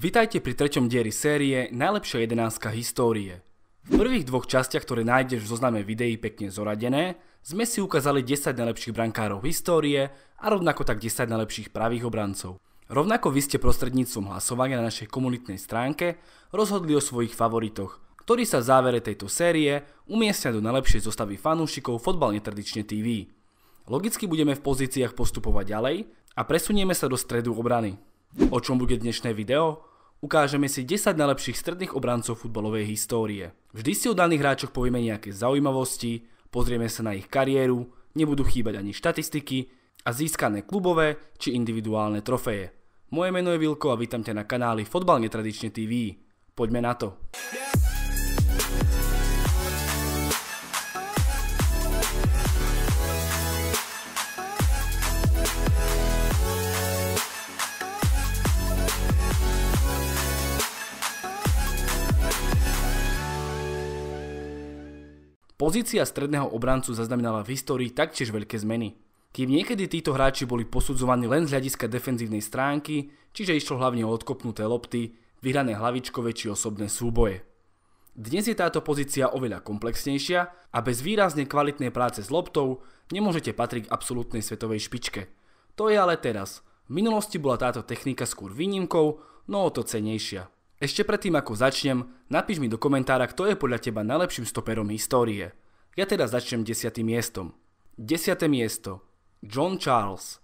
Vitajte pri treťom dieri série Najlepšia jedenáctka histórie. V prvých dvoch častiach, ktoré nájdeš v zozname videí pekne zoradené, sme si ukázali 10 najlepších brankárov histórie a rovnako tak 10 najlepších pravých obrancov. Rovnako vy ste prostredníctvom hlasovania na našej komunitnej stránke rozhodli o svojich favoritoch, ktorí sa v závere tejto série umiestnia do najlepšej zostavy fanúšikov Fotbal netradične TV. Logicky budeme v pozíciách postupovať ďalej a presunieme sa do stredu obrany. O čom bude dnešné video? Ukážeme si 10 najlepších stredných obrancov futbalovej histórie. Vždy si o daných hráčoch povieme nejaké zaujímavosti, pozrieme sa na ich kariéru, nebudú chýbať ani štatistiky a získané klubové či individuálne trofeje. Moje meno je Vilko a vítam ťa na kanáli Fotbal netradične TV. Poďme na to. Yeah! Pozícia stredného obrancu zaznamenala v histórii taktiež veľké zmeny. Kým niekedy títo hráči boli posudzovaní len z hľadiska defenzívnej stránky, čiže išlo hlavne o odkopnuté lopty, vyhrané hlavičkové či osobné súboje. Dnes je táto pozícia oveľa komplexnejšia a bez výrazne kvalitnej práce s loptou nemôžete patriť k absolútnej svetovej špičke. To je ale teraz. V minulosti bola táto technika skôr výnimkou, no o to cenejšia. Ešte predtým ako začnem, napíš mi do komentára, kto je podľa teba najlepším stoperom histórie. Ja teda začnem desiatým miestom. Desiate miesto. John Charles.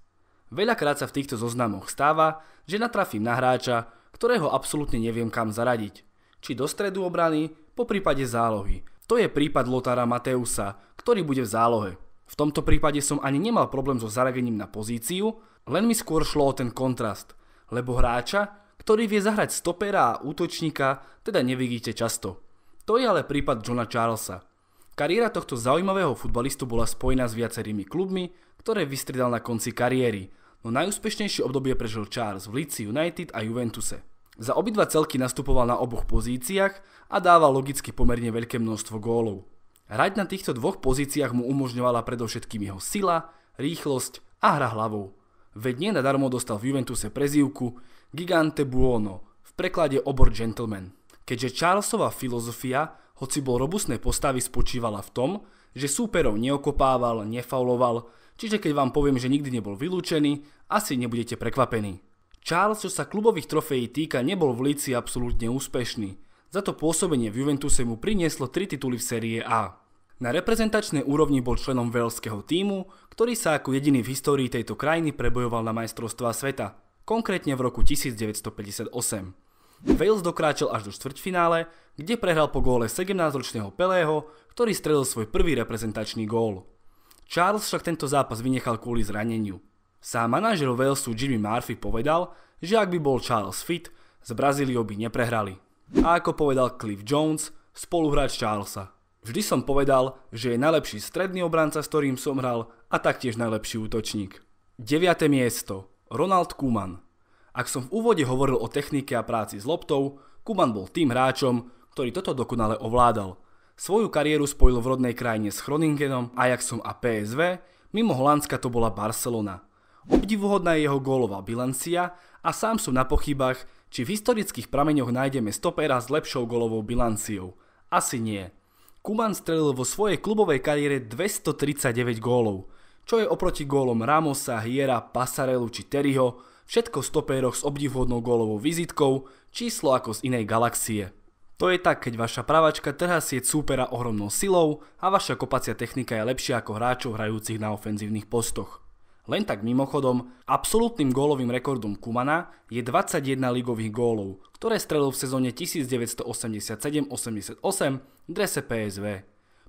Veľakrát sa v týchto zoznamoch stáva, že natrafím na hráča, ktorého absolútne neviem kam zaradiť. Či do stredu obrany, po prípade zálohy. To je prípad Lotara Mateusa, ktorý bude v zálohe. V tomto prípade som ani nemal problém so zaradením na pozíciu, len mi skôr šlo o ten kontrast, lebo hráča, ktorý vie zahrať stopera a útočníka, teda nevidíte často. To je ale prípad Johna Charlesa. Kariéra tohto zaujímavého futbalistu bola spojená s viacerými klubmi, ktoré vystriedal na konci kariéry, no najúspešnejšie obdobie prežil Charles v Leeds United a Juventuse. Za obidva celky nastupoval na oboch pozíciách a dával logicky pomerne veľké množstvo gólov. Hrať na týchto dvoch pozíciách mu umožňovala predovšetkým jeho sila, rýchlosť a hra hlavou. Veď nie nadarmo dostal v Juventuse prezývku Gigante buono, v preklade obor gentleman. Keďže Charlesova filozofia, hoci bol robustnej postavy, spočívala v tom, že súperov neokopával, nefauloval, čiže keď vám poviem, že nikdy nebol vylúčený, asi nebudete prekvapení. Charles, čo sa klubových trofejí týka, nebol v Líci absolútne úspešný. Za to pôsobenie v Juventuse mu prinieslo 3 tituly v série A. Na reprezentačnej úrovni bol členom veľského týmu, ktorý sa ako jediný v histórii tejto krajiny prebojoval na majstrovstvá sveta konkrétne v roku 1958. Wales dokráčil až do štvrťfinále, kde prehral po góle 17-ročného Pelého, ktorý strelil svoj prvý reprezentačný gól. Charles však tento zápas vynechal kvôli zraneniu. Sám manažer Walesu Jimmy Murphy povedal, že ak by bol Charles fit, s Brazíliou by neprehrali. A ako povedal Cliff Jones, spoluhráč Charlesa. Vždy som povedal, že je najlepší stredný obranca, s ktorým som hral a taktiež najlepší útočník. 9. miesto Ronald Kuman. Ak som v úvode hovoril o technike a práci s loptou, Kuman bol tým hráčom, ktorý toto dokonale ovládal. Svoju kariéru spojil v rodnej krajine s Chroningenom, Ajaxom a PSV, mimo Holandska to bola Barcelona. Obdivuhodná je jeho gólová bilancia a sám som na pochybách, či v historických prameňoch nájdeme stopera s lepšou golovou bilanciou. Asi nie. Kuman strelil vo svojej klubovej kariére 239 gólov – čo je oproti gólom Ramosa, Hiera, Passarelu či Terryho, všetko v stopéroch s obdivhodnou gólovou vizitkou, číslo ako z inej galaxie. To je tak, keď vaša pravačka trhá sieť súpera ohromnou silou a vaša kopacia technika je lepšia ako hráčov hrajúcich na ofenzívnych postoch. Len tak mimochodom, absolútnym gólovým rekordom Kumana je 21 ligových gólov, ktoré strelil v sezóne 1987-88 v drese PSV.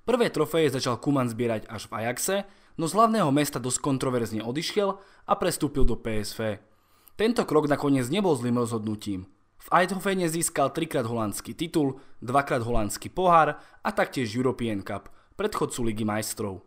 Prvé trofeje začal Kuman zbierať až v Ajaxe no z hlavného mesta dosť kontroverzne odišiel a prestúpil do PSV. Tento krok nakoniec nebol zlým rozhodnutím. V Eindhovene získal trikrát holandský titul, dvakrát holandský pohár a taktiež European Cup, predchodcu Ligy majstrov.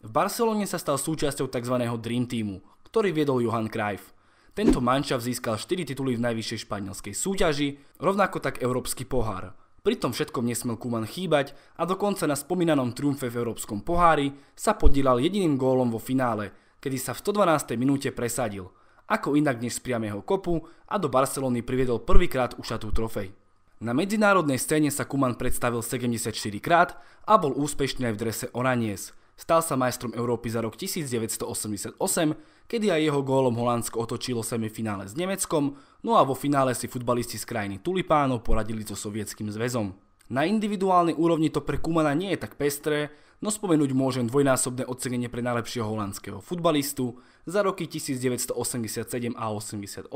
V Barcelone sa stal súčasťou tzv. Dream Teamu, ktorý viedol Johan Cruyff. Tento manšaf získal 4 tituly v najvyššej španielskej súťaži, rovnako tak Európsky pohár. Pri tom všetkom nesmel Kuman chýbať a dokonca na spomínanom triumfe v Európskom pohári sa podielal jediným gólom vo finále, kedy sa v 112. minúte presadil, ako inak než z priamého kopu a do Barcelony priviedol prvýkrát ušatú trofej. Na medzinárodnej scéne sa Kuman predstavil 74 krát a bol úspešný aj v drese Oranies. Stal sa majstrom Európy za rok 1988, kedy aj jeho gólom Holandsko otočilo semifinále s Nemeckom, no a vo finále si futbalisti z krajiny Tulipánov poradili so Sovietským zväzom. Na individuálnej úrovni to pre Kumana nie je tak pestré, no spomenúť môžem dvojnásobné ocenenie pre najlepšieho holandského futbalistu za roky 1987 a 88,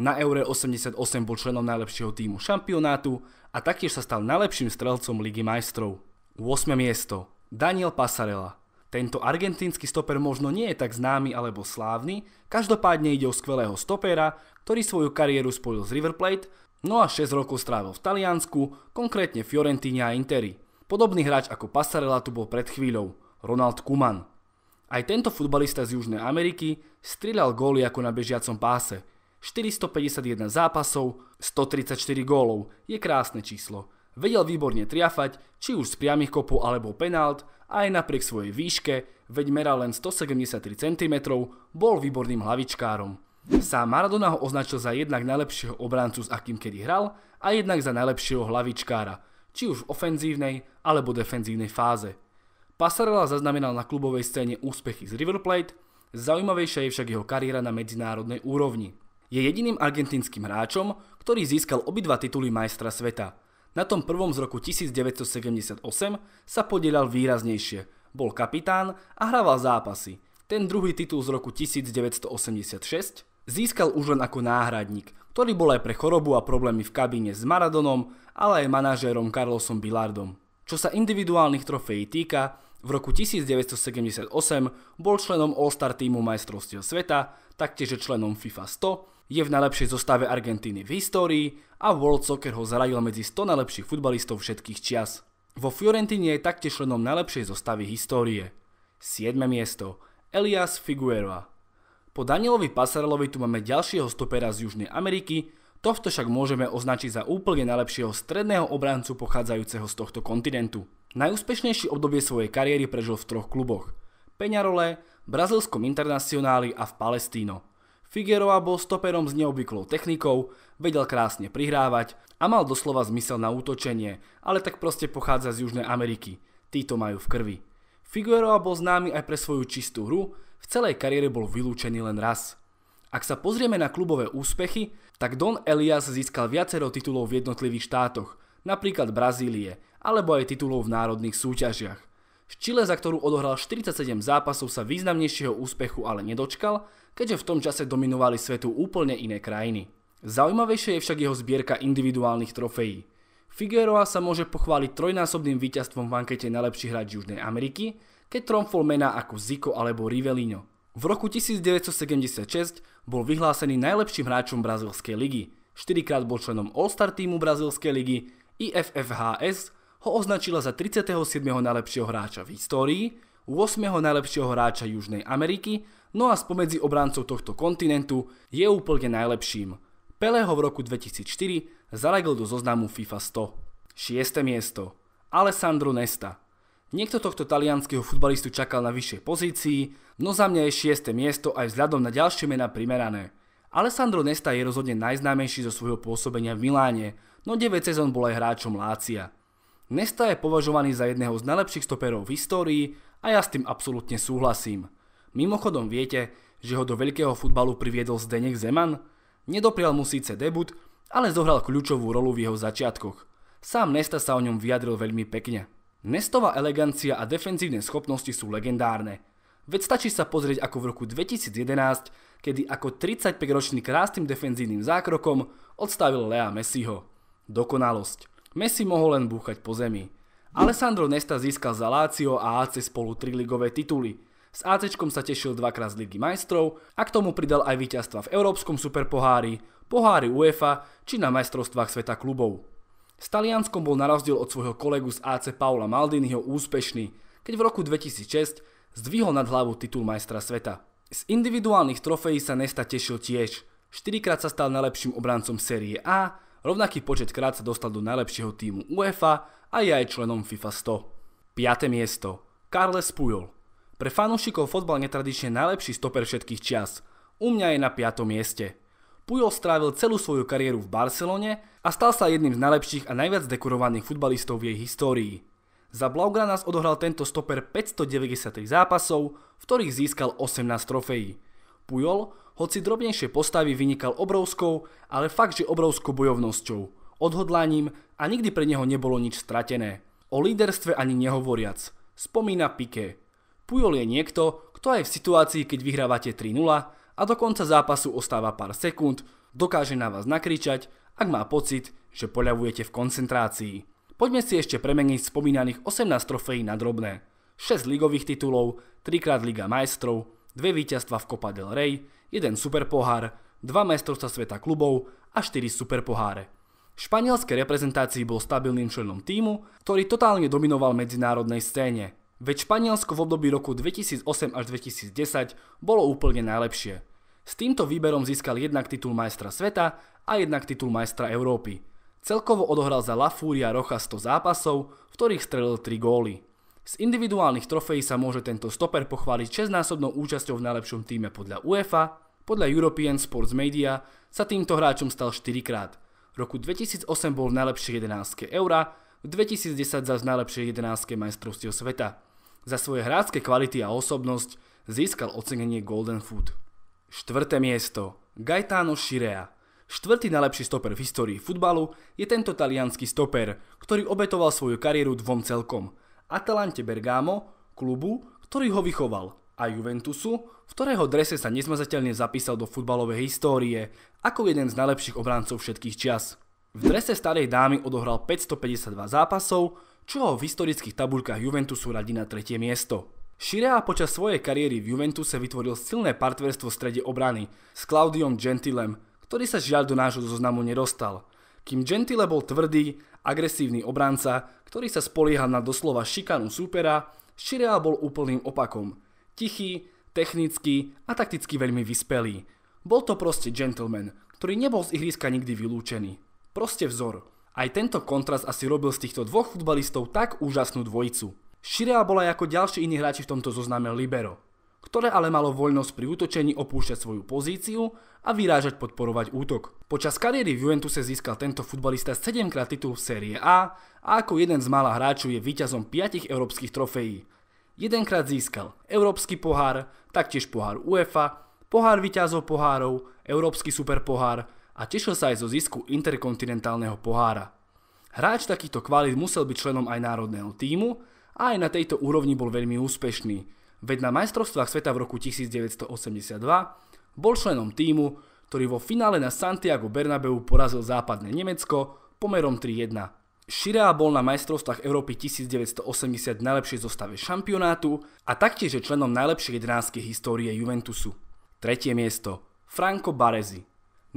na Eure 88 bol členom najlepšieho týmu šampionátu a taktiež sa stal najlepším strelcom Ligy majstrov. 8. miesto Daniel Passarella tento argentínsky stoper možno nie je tak známy alebo slávny, každopádne ide o skvelého stopera, ktorý svoju kariéru spojil s River Plate, no a 6 rokov strávil v Taliansku, konkrétne Fiorentíne a Interi. Podobný hráč ako Passarella tu bol pred chvíľou, Ronald Kuman. Aj tento futbalista z Južnej Ameriky strieľal góly ako na bežiacom páse. 451 zápasov, 134 gólov je krásne číslo. Vedel výborne triafať, či už z priamých kopov alebo penált, aj napriek svojej výške, veď meral len 173 cm, bol výborným hlavičkárom. Sám Maradona ho označil za jednak najlepšieho obrancu, s akým kedy hral, a jednak za najlepšieho hlavičkára, či už v ofenzívnej alebo defenzívnej fáze. Passarella zaznamenal na klubovej scéne úspechy z River Plate, zaujímavejšia je však jeho kariéra na medzinárodnej úrovni. Je jediným argentínskym hráčom, ktorý získal obidva tituly majstra sveta. Na tom prvom z roku 1978 sa podielal výraznejšie, bol kapitán a hrával zápasy. Ten druhý titul z roku 1986 získal už len ako náhradník, ktorý bol aj pre chorobu a problémy v kabíne s Maradonom, ale aj manažérom Carlosom Billardom. Čo sa individuálnych trofejí týka, v roku 1978 bol členom All-Star týmu majstrovstiev sveta, taktiež členom FIFA 100 je v najlepšej zostave Argentíny v histórii a World Soccer ho zaradil medzi 100 najlepších futbalistov všetkých čias. Vo Fiorentine je taktiež členom najlepšej zostavy histórie. 7. miesto Elias Figueroa Po Danielovi Passarelovi tu máme ďalšieho stopera z Južnej Ameriky, tohto však môžeme označiť za úplne najlepšieho stredného obrancu pochádzajúceho z tohto kontinentu. Najúspešnejšie obdobie svojej kariéry prežil v troch kluboch. Peňarole, Brazilskom internacionáli a v Palestíno. Figueroa bol stoperom s neobvyklou technikou, vedel krásne prihrávať a mal doslova zmysel na útočenie, ale tak proste pochádza z Južnej Ameriky. Títo majú v krvi. Figueroa bol známy aj pre svoju čistú hru, v celej kariére bol vylúčený len raz. Ak sa pozrieme na klubové úspechy, tak Don Elias získal viacero titulov v jednotlivých štátoch, napríklad Brazílie, alebo aj titulov v národných súťažiach. V Chile, za ktorú odohral 47 zápasov, sa významnejšieho úspechu ale nedočkal, keďže v tom čase dominovali svetu úplne iné krajiny. Zaujímavejšie je však jeho zbierka individuálnych trofejí. Figueroa sa môže pochváliť trojnásobným víťazstvom v ankete najlepší hráč Južnej Ameriky, keď tromfol mená ako Zico alebo Rivelino. V roku 1976 bol vyhlásený najlepším hráčom brazilskej ligy, štyrikrát bol členom All-Star týmu brazilskej ligy, IFFHS ho označila za 37. najlepšieho hráča v histórii, 8. najlepšieho hráča Južnej Ameriky, no a spomedzi obráncov tohto kontinentu je úplne najlepším. Pele ho v roku 2004 zaradil do zoznamu FIFA 100. 6. miesto Alessandro Nesta Niekto tohto talianského futbalistu čakal na vyššej pozícii, no za mňa je 6. miesto aj vzhľadom na ďalšie mená primerané. Alessandro Nesta je rozhodne najznámejší zo svojho pôsobenia v Miláne, no 9 sezón bol aj hráčom Lácia. Nesta je považovaný za jedného z najlepších stoperov v histórii a ja s tým absolútne súhlasím. Mimochodom viete, že ho do veľkého futbalu priviedol Zdenek Zeman? Nedoprial mu síce debut, ale zohral kľúčovú rolu v jeho začiatkoch. Sám Nesta sa o ňom vyjadril veľmi pekne. Nestová elegancia a defenzívne schopnosti sú legendárne. Veď stačí sa pozrieť ako v roku 2011, kedy ako 35-ročný krásnym defenzívnym zákrokom odstavil Lea Messiho. Dokonalosť. Messi mohol len búchať po zemi. Alessandro Nesta získal za Lazio a AC spolu tri ligové tituly. S AC sa tešil dvakrát z Ligy majstrov a k tomu pridal aj víťazstva v Európskom superpohári, pohári UEFA či na majstrovstvách sveta klubov. S Talianskom bol na rozdiel od svojho kolegu z AC Paula Maldiniho úspešný, keď v roku 2006 zdvihol nad hlavu titul majstra sveta. Z individuálnych trofejí sa Nesta tešil tiež. Štyrikrát sa stal najlepším obrancom série A, Rovnaký počet krát sa dostal do najlepšieho týmu UEFA a je aj členom FIFA 100. 5. miesto. Carles Puyol. Pre fanúšikov fotbal netradične najlepší stoper všetkých čias. U mňa je na 5. mieste. Puyol strávil celú svoju kariéru v Barcelone a stal sa jedným z najlepších a najviac dekorovaných futbalistov v jej histórii. Za Blaugranas odohral tento stoper 593 zápasov, v ktorých získal 18 trofejí. Pujol, hoci drobnejšie postavy vynikal obrovskou, ale fakt, že obrovskou bojovnosťou, odhodlaním a nikdy pre neho nebolo nič stratené. O líderstve ani nehovoriac. Spomína Piqué. Pujol je niekto, kto aj v situácii, keď vyhrávate 3-0 a do konca zápasu ostáva pár sekúnd, dokáže na vás nakričať, ak má pocit, že poľavujete v koncentrácii. Poďme si ešte premeniť spomínaných 18 trofejí na drobné. 6 ligových titulov, 3 krát Liga majstrov, dve víťazstva v Copa del Rey, jeden superpohár, dva majstrovstva sveta klubov a štyri superpoháre. V španielskej reprezentácii bol stabilným členom týmu, ktorý totálne dominoval medzinárodnej scéne. Veď Španielsko v období roku 2008 až 2010 bolo úplne najlepšie. S týmto výberom získal jednak titul majstra sveta a jednak titul majstra Európy. Celkovo odohral za La Furia Rocha 100 zápasov, v ktorých strelil 3 góly. Z individuálnych trofejí sa môže tento stoper pochváliť 6-násobnou účasťou v najlepšom týme podľa UEFA, podľa European Sports Media sa týmto hráčom stal 4 krát. V roku 2008 bol v najlepšej 11 eura, v 2010 za v najlepšej 11 majstrovstiev sveta. Za svoje hrácké kvality a osobnosť získal ocenenie Golden Food. Štvrté miesto. Gaetano Shirea. Štvrtý najlepší stoper v histórii futbalu je tento talianský stoper, ktorý obetoval svoju kariéru dvom celkom – Atalante Bergamo, klubu, ktorý ho vychoval, a Juventusu, v ktorého drese sa nezmazateľne zapísal do futbalovej histórie ako jeden z najlepších obráncov všetkých čias. V drese starej dámy odohral 552 zápasov, čo ho v historických tabuľkách Juventusu radí na tretie miesto. Širea počas svojej kariéry v Juventuse vytvoril silné partnerstvo v strede obrany s Claudiom Gentilem, ktorý sa žiaľ do nášho zoznamu nedostal. Kým Gentile bol tvrdý Agresívny obranca, ktorý sa spolieha na doslova šikanu súpera, Širea bol úplným opakom. Tichý, technický a takticky veľmi vyspelý. Bol to proste gentleman, ktorý nebol z ihriska nikdy vylúčený. Proste vzor. Aj tento kontrast asi robil z týchto dvoch futbalistov tak úžasnú dvojicu. Širea bola ako ďalší iní hráči v tomto zozname libero ktoré ale malo voľnosť pri útočení opúšťať svoju pozíciu a vyrážať podporovať útok. Počas kariéry v Juventuse získal tento futbalista 7 krát titul v Série A a ako jeden z mála hráčov je víťazom 5 európskych trofejí. Jedenkrát získal Európsky pohár, taktiež pohár UEFA, pohár víťazov pohárov, Európsky superpohár a tešil sa aj zo zisku interkontinentálneho pohára. Hráč takýchto kvalit musel byť členom aj národného týmu a aj na tejto úrovni bol veľmi úspešný – Veď na majstrovstvách sveta v roku 1982 bol členom týmu, ktorý vo finále na Santiago Bernabeu porazil západné Nemecko pomerom 3-1. Širea bol na majstrovstvách Európy 1980 najlepšej zostave šampionátu a taktiež je členom najlepšej jedenástky histórie Juventusu. Tretie miesto. Franco Baresi.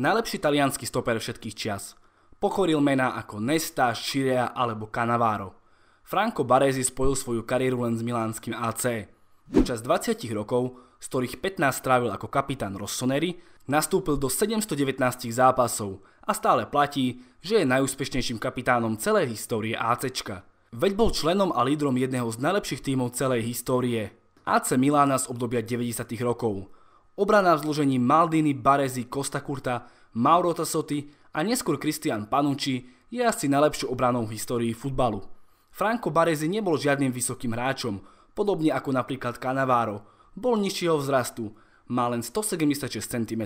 Najlepší talianský stoper všetkých čias. Pokoril mená ako Nesta, Širea alebo Canavaro. Franco Baresi spojil svoju kariéru len s milánskym AC. Počas 20 rokov, z ktorých 15 strávil ako kapitán Rossoneri, nastúpil do 719 zápasov a stále platí, že je najúspešnejším kapitánom celej histórie ACčka. Veď bol členom a lídrom jedného z najlepších tímov celej histórie. AC Milána z obdobia 90. rokov. Obrana v zložení Maldini, Barezi, Costa Curta, Mauro Tassotti a neskôr Christian Panucci je asi najlepšou obranou v histórii futbalu. Franco Barezi nebol žiadnym vysokým hráčom, podobne ako napríklad Canavaro. Bol nižšieho vzrastu, má len 176 cm.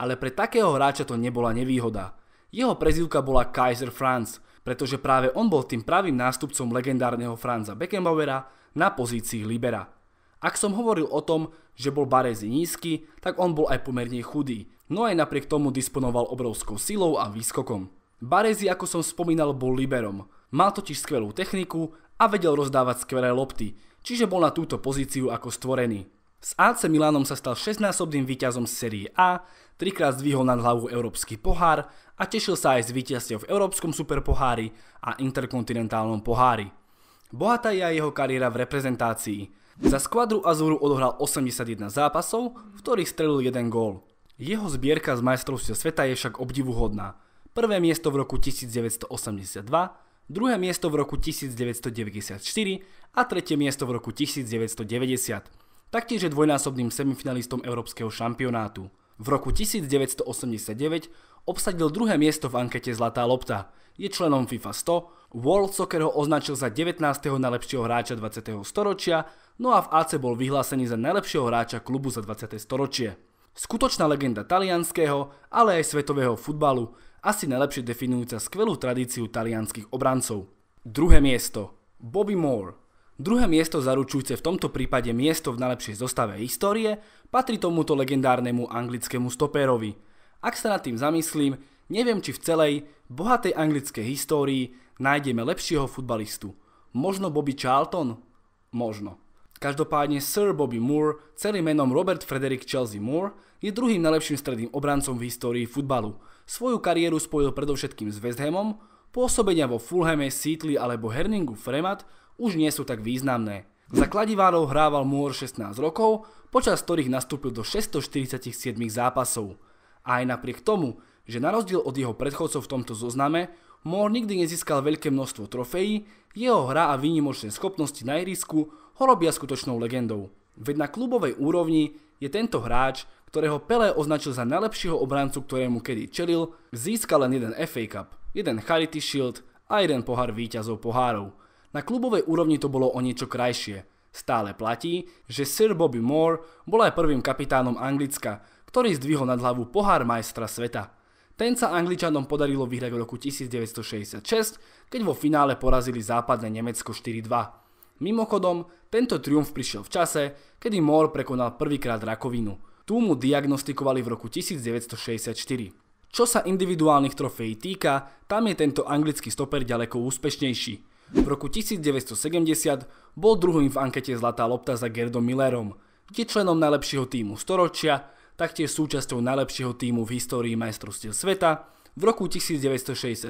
Ale pre takého hráča to nebola nevýhoda. Jeho prezývka bola Kaiser Franz, pretože práve on bol tým pravým nástupcom legendárneho Franza Beckenbauera na pozícii libera. Ak som hovoril o tom, že bol Baresi nízky, tak on bol aj pomerne chudý, no aj napriek tomu disponoval obrovskou silou a výskokom. Baresi, ako som spomínal, bol liberom. Mal totiž skvelú techniku a vedel rozdávať skvelé lopty, čiže bol na túto pozíciu ako stvorený. S AC Milanom sa stal 6-násobným víťazom série A, trikrát zdvihol nad hlavu európsky pohár a tešil sa aj z víťazstiev v európskom superpohári a interkontinentálnom pohári. Bohatá je aj jeho kariéra v reprezentácii. Za skvadru Azuru odohral 81 zápasov, v ktorých strelil jeden gól. Jeho zbierka z majstrovstiev sveta je však obdivuhodná. Prvé miesto v roku 1982, druhé miesto v roku 1994 a tretie miesto v roku 1990. Taktiež je dvojnásobným semifinalistom Európskeho šampionátu. V roku 1989 obsadil druhé miesto v ankete Zlatá lopta. Je členom FIFA 100, World Soccer ho označil za 19. najlepšieho hráča 20. storočia, no a v AC bol vyhlásený za najlepšieho hráča klubu za 20. storočie. Skutočná legenda talianského, ale aj svetového futbalu, asi najlepšie definujúca skvelú tradíciu talianských obrancov. Druhé miesto. Bobby Moore. Druhé miesto zaručujúce v tomto prípade miesto v najlepšej zostave histórie patrí tomuto legendárnemu anglickému stopérovi. Ak sa nad tým zamyslím, neviem či v celej, bohatej anglickej histórii nájdeme lepšieho futbalistu. Možno Bobby Charlton? Možno. Každopádne Sir Bobby Moore, celým menom Robert Frederick Chelsea Moore, je druhým najlepším stredným obrancom v histórii futbalu. Svoju kariéru spojil predovšetkým s West Hamom, pôsobenia vo Fulhame, Seatley alebo Herningu Fremat už nie sú tak významné. Za kladivárov hrával Moore 16 rokov, počas ktorých nastúpil do 647 zápasov. A aj napriek tomu, že na rozdiel od jeho predchodcov v tomto zozname, Moore nikdy nezískal veľké množstvo trofejí, jeho hra a výnimočné schopnosti na ihrisku ho robia skutočnou legendou. Veď na klubovej úrovni je tento hráč, ktorého Pelé označil za najlepšieho obrancu, ktorému kedy čelil, získal len jeden FA Cup, jeden Charity Shield a jeden pohár víťazov pohárov. Na klubovej úrovni to bolo o niečo krajšie. Stále platí, že Sir Bobby Moore bol aj prvým kapitánom Anglicka, ktorý zdvihol nad hlavu pohár majstra sveta. Ten sa Angličanom podarilo vyhrať v roku 1966, keď vo finále porazili západné Nemecko 2 Mimochodom, tento triumf prišiel v čase, kedy Moore prekonal prvýkrát rakovinu. Tú mu diagnostikovali v roku 1964. Čo sa individuálnych trofejí týka, tam je tento anglický stoper ďaleko úspešnejší. V roku 1970 bol druhým v ankete Zlatá lopta za Gerdom Millerom, kde členom najlepšieho týmu storočia, taktiež súčasťou najlepšieho týmu v histórii majstrovstiev sveta, v roku 1966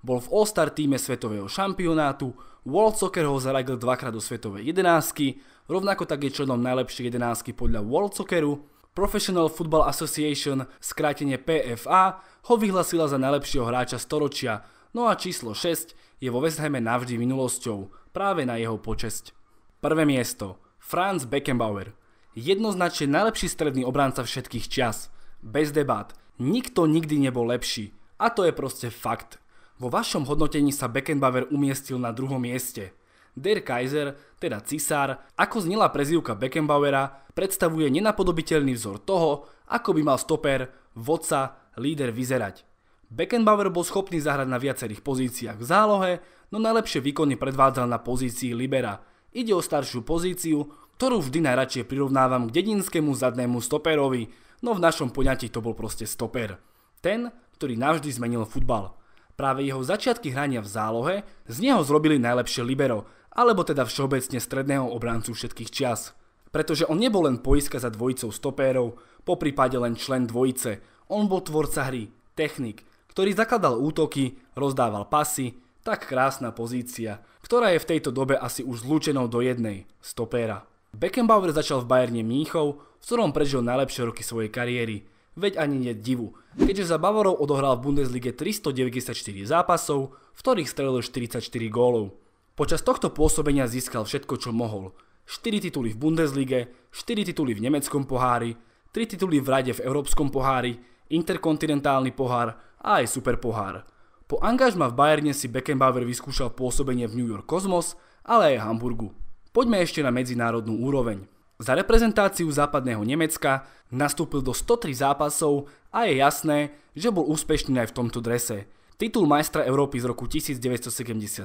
bol v All-Star týme svetového šampionátu, World Soccer ho zaradil dvakrát do svetovej jedenásky, rovnako tak je členom najlepšej jedenásky podľa World Socceru, Professional Football Association, skrátenie PFA, ho vyhlasila za najlepšieho hráča storočia, no a číslo 6 je vo West navždy minulosťou, práve na jeho počesť. Prvé miesto Franz Beckenbauer. Jednoznačne najlepší stredný obranca všetkých čias. Bez debát. Nikto nikdy nebol lepší. A to je proste fakt. Vo vašom hodnotení sa Beckenbauer umiestil na druhom mieste. Der Kaiser, teda cisár, ako znela prezývka Beckenbauera, predstavuje nenapodobiteľný vzor toho, ako by mal stoper, vodca, líder vyzerať. Beckenbauer bol schopný zahrať na viacerých pozíciách v zálohe, no najlepšie výkony predvádzal na pozícii libera. Ide o staršiu pozíciu, ktorú vždy najradšie prirovnávam k dedinskému zadnému stoperovi, no v našom poňatí to bol proste stoper. Ten, ktorý navždy zmenil futbal. Práve jeho začiatky hrania v zálohe z neho zrobili najlepšie libero, alebo teda všeobecne stredného obrancu všetkých čias. Pretože on nebol len poiska za dvojicou stopérov, po prípade len člen dvojice, on bol tvorca hry, technik, ktorý zakladal útoky, rozdával pasy, tak krásna pozícia, ktorá je v tejto dobe asi už zlúčenou do jednej, stopéra. Beckenbauer začal v Bayerne Mníchov, v ktorom prežil najlepšie roky svojej kariéry – veď ani nie divu, keďže za Bavorov odohral v Bundeslige 394 zápasov, v ktorých strelil 44 gólov. Počas tohto pôsobenia získal všetko, čo mohol. 4 tituly v Bundeslige, 4 tituly v nemeckom pohári, 3 tituly v rade v európskom pohári, interkontinentálny pohár a aj pohár. Po angažma v Bayerne si Beckenbauer vyskúšal pôsobenie v New York Cosmos, ale aj Hamburgu. Poďme ešte na medzinárodnú úroveň. Za reprezentáciu západného Nemecka nastúpil do 103 zápasov a je jasné, že bol úspešný aj v tomto drese. Titul majstra Európy z roku 1972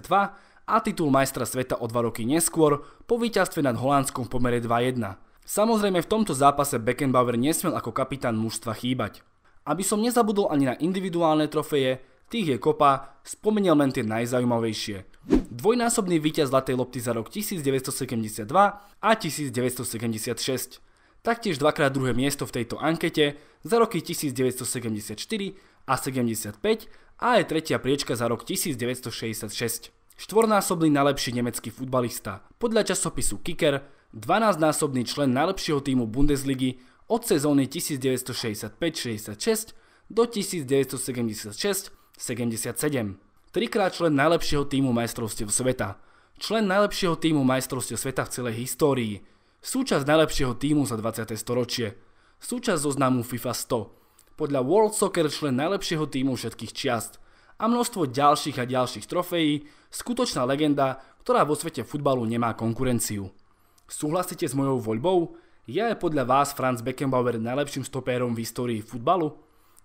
a titul majstra sveta o dva roky neskôr po víťazstve nad Holandskom v pomere 2-1. Samozrejme v tomto zápase Beckenbauer nesmel ako kapitán mužstva chýbať. Aby som nezabudol ani na individuálne trofeje, tých je kopa, spomeniel len tie najzaujímavejšie – Dvojnásobný víťaz Zlatej lopty za rok 1972 a 1976. Taktiež dvakrát druhé miesto v tejto ankete za roky 1974 a 75 a aj tretia priečka za rok 1966. Štvornásobný najlepší nemecký futbalista podľa časopisu Kicker, 12-násobný člen najlepšieho týmu Bundesligy od sezóny 1965-66 do 1976-77 trikrát člen najlepšieho týmu majstrovstiev sveta, člen najlepšieho týmu majstrovstiev sveta v celej histórii, súčasť najlepšieho týmu za 20. storočie, súčasť zoznamu FIFA 100, podľa World Soccer člen najlepšieho týmu všetkých čiast a množstvo ďalších a ďalších trofejí, skutočná legenda, ktorá vo svete futbalu nemá konkurenciu. Súhlasíte s mojou voľbou? Je podľa vás Franz Beckenbauer najlepším stopérom v histórii futbalu?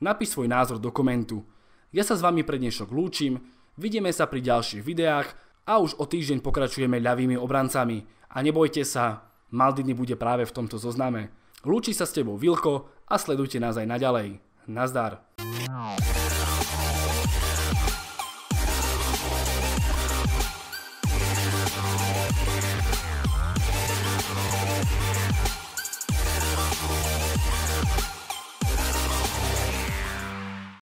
Napíš svoj názor do komentu. Ja sa s vami pre dnešok lúčim, Vidíme sa pri ďalších videách a už o týždeň pokračujeme ľavými obrancami. A nebojte sa, Maldini bude práve v tomto zozname. Lúči sa s tebou Vilko a sledujte nás aj naďalej. Nazdar.